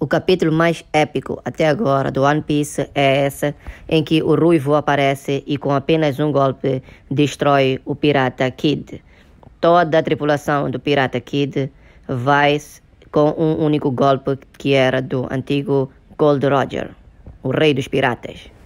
O capítulo mais épico até agora do One Piece é essa em que o ruivo aparece e com apenas um golpe destrói o pirata Kid. Toda a tripulação do pirata Kid vai com um único golpe que era do antigo Gold Roger, o rei dos piratas.